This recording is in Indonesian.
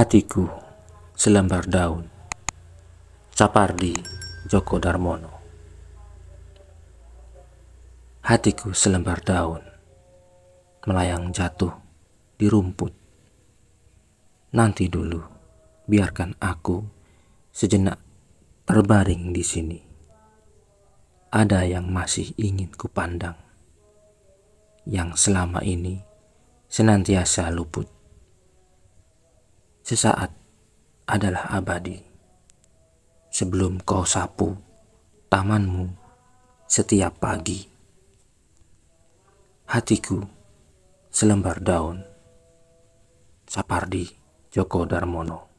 Hatiku selembar daun. Sapardi Joko Darmono. Hatiku selembar daun melayang jatuh di rumput. Nanti dulu, biarkan aku sejenak terbaring di sini. Ada yang masih ingin kupandang, yang selama ini senantiasa luput sesaat adalah abadi. Sebelum kau sapu tamanmu setiap pagi, hatiku selembar daun. Sapardi joko Darmono